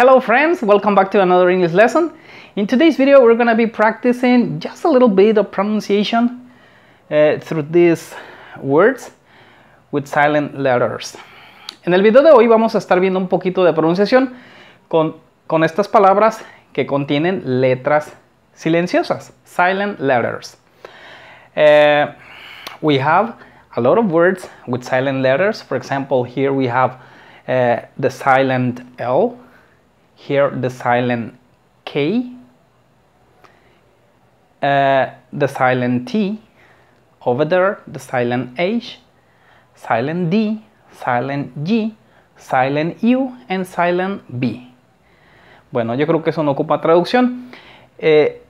Hello friends, welcome back to another English lesson. In today's video we're going to be practicing just a little bit of pronunciation uh, through these words with silent letters. En el video de hoy vamos a estar viendo un poquito de pronunciación con, con estas palabras que contienen letras silenciosas, silent letters. Uh, we have a lot of words with silent letters. For example, here we have uh, the silent L here the silent K, uh, the silent T, over there the silent H, silent D, silent G, silent U and silent B. Bueno, yo creo que eso no ocupa traducción. Eh,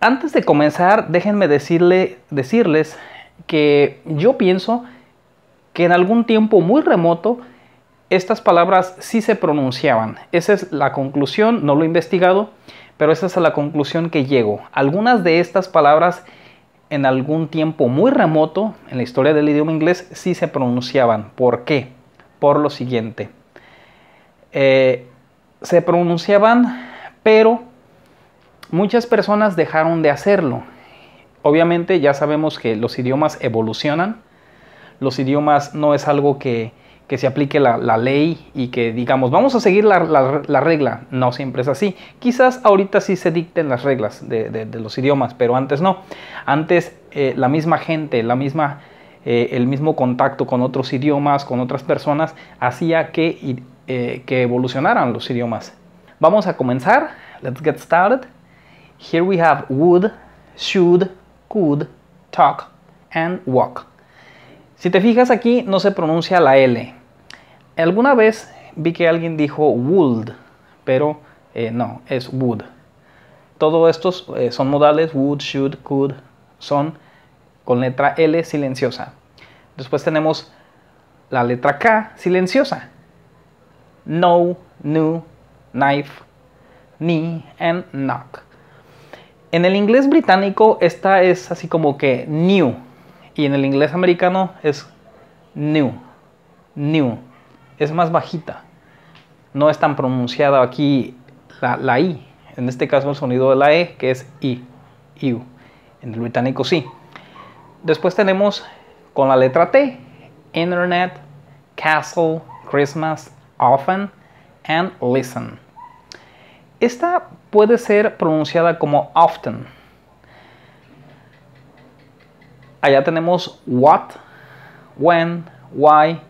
antes de comenzar, déjenme decirle, decirles que yo pienso que en algún tiempo muy remoto estas palabras sí se pronunciaban. Esa es la conclusión, no lo he investigado, pero esa es la conclusión que llego. Algunas de estas palabras en algún tiempo muy remoto en la historia del idioma inglés sí se pronunciaban. ¿Por qué? Por lo siguiente. Eh, se pronunciaban, pero muchas personas dejaron de hacerlo. Obviamente ya sabemos que los idiomas evolucionan. Los idiomas no es algo que que se aplique la, ley y que digamos, vamos a seguir la, regla. No siempre es así. Quizás ahorita sí se dicten las reglas de, los idiomas, pero antes no. Antes eh, la misma gente, la misma, eh, el mismo contacto con otros idiomas, con otras personas, hacía que, eh, que evolucionaran los idiomas. Vamos a comenzar. Let's get started. Here we have would, should, could, talk and walk. Si te fijas aquí no se pronuncia la L, alguna vez vi que alguien dijo would, pero eh, no, es would. Todos estos eh, son modales, would, should, could, son con letra L silenciosa. Después tenemos la letra K silenciosa. No, new knife, knee and knock. En el inglés británico esta es así como que new y en el inglés americano es new, new es más bajita. No es tan pronunciada aquí la, I. En este caso el sonido de la E, que es I, En el británico sí. Después tenemos con la letra T, Internet, Castle, Christmas, Often, and Listen. Esta puede ser pronunciada como often. Allá tenemos what, when, why,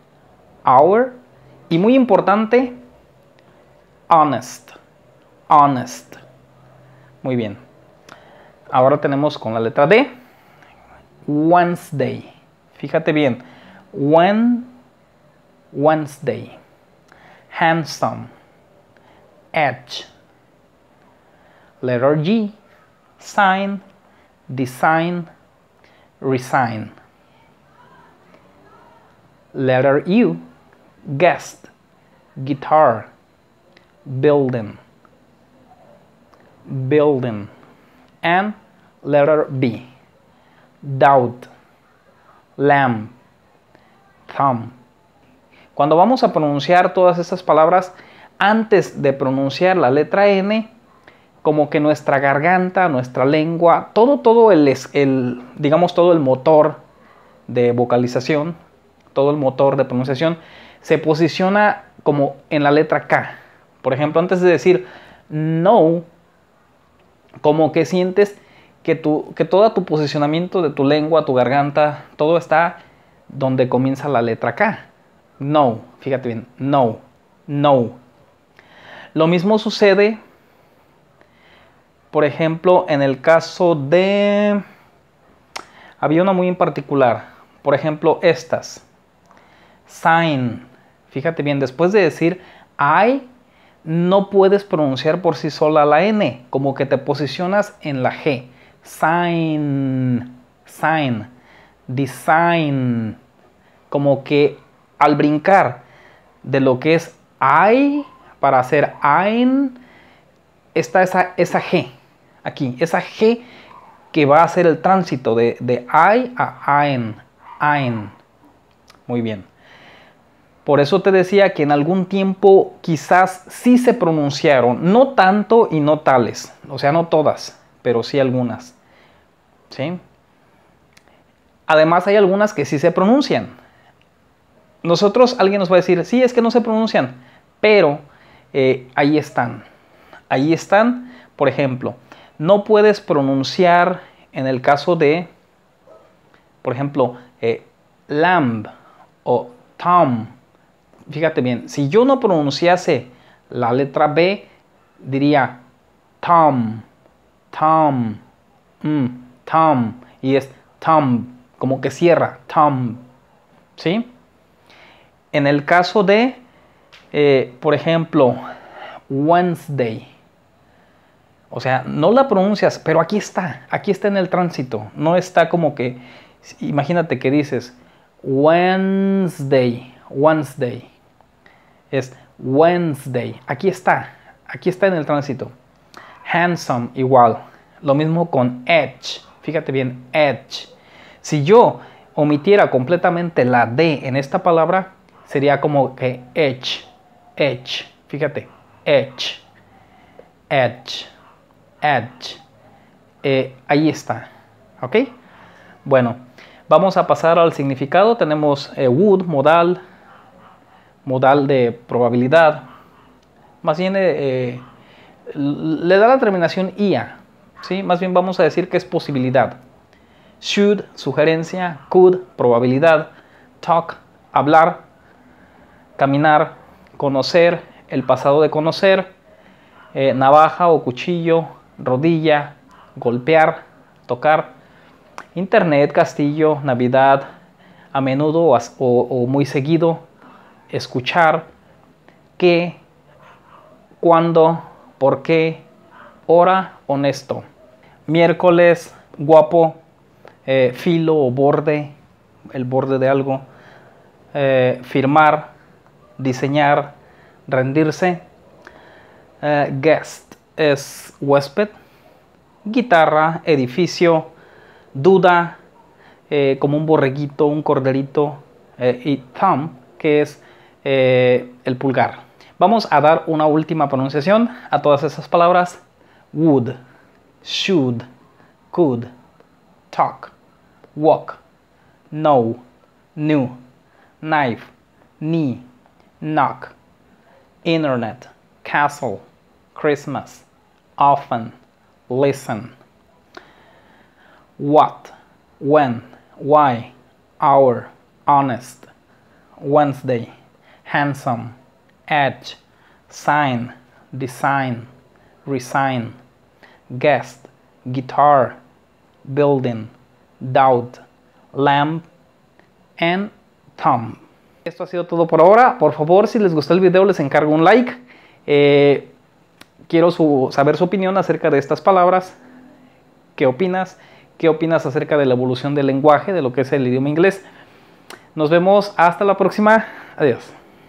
hour y muy importante, honest. Honest. Muy bien. Ahora tenemos con la letra D. Wednesday. Fíjate bien. When, Wednesday. Handsome. Edge. Letter G. Sign. Design. Resign. Letter U guest, guitar, building, building, and letter B, doubt, lamb, thumb. Cuando vamos a pronunciar todas estas palabras, antes de pronunciar la letra N, como que nuestra garganta, nuestra lengua, todo, todo el, el, digamos, todo el motor de vocalización, todo el motor de pronunciación, se posiciona como en la letra K. Por ejemplo, antes de decir no, como que sientes que, que todo tu posicionamiento de tu lengua, tu garganta, todo está donde comienza la letra K. No, fíjate bien, no, no. Lo mismo sucede, por ejemplo, en el caso de... Había una muy en particular, por ejemplo, estas sign. Fíjate bien, después de decir I, no puedes pronunciar por sí sola la N, como que te posicionas en la G. Sign, sign, design, como que al brincar de lo que es I para hacer ein, está esa, G aquí, esa G que va a hacer el tránsito de, de I a ein, ein. Muy bien. Por eso te decía que en algún tiempo quizás sí se pronunciaron, no tanto y no tales, o sea, no todas, pero sí algunas. ¿Sí? Además hay algunas que sí se pronuncian. Nosotros, alguien nos va a decir, sí, es que no se pronuncian, pero eh, ahí están. Ahí están, por ejemplo, no puedes pronunciar en el caso de, por ejemplo, eh, lamb o tom fíjate bien, si yo no pronunciase la letra B, diría Tom, Tom, mm, Tom, y es Tom, como que cierra, Tom, ¿sí? En el caso de, eh, por ejemplo, Wednesday, o sea, no la pronuncias, pero aquí está, aquí está en el tránsito, no está como que, imagínate que dices Wednesday, Wednesday es Wednesday. Aquí está, aquí está en el tránsito. Handsome igual. Lo mismo con edge. Fíjate bien, edge. Si yo omitiera completamente la D en esta palabra, sería como que edge, edge. Fíjate, edge, edge, edge. Eh, ahí está. ¿Ok? Bueno, vamos a pasar al significado. Tenemos eh, wood, modal, modal de probabilidad, más bien eh, eh, le da la terminación IA, ¿sí? más bien vamos a decir que es posibilidad. Should, sugerencia, could, probabilidad, talk, hablar, caminar, conocer, el pasado de conocer, eh, navaja o cuchillo, rodilla, golpear, tocar, internet, castillo, navidad, a menudo o muy seguido, escuchar qué, cuándo, por qué, hora, honesto. Miércoles, guapo, eh, filo o borde, el borde de algo. Eh, firmar, diseñar, rendirse. Eh, guest es huésped. Guitarra, edificio, duda, como un borreguito, un corderito. y thumb, que es eh, el pulgar. Vamos a dar una última pronunciación a todas esas palabras. Would, should, could, talk, walk, know, knew, knife, knee, knock, internet, castle, Christmas, often, listen. What, when, why, hour, honest, Wednesday handsome, edge, sign, design, resign, guest, guitar, building, doubt, lamp, and thumb. Esto ha sido todo por ahora. Por favor, si les gustó el video, les encargo un like. Eh, quiero saber su opinión acerca de estas palabras. ¿Qué opinas? ¿Qué opinas acerca de la evolución del lenguaje, de lo que es el idioma inglés? Nos vemos hasta la próxima. Adiós.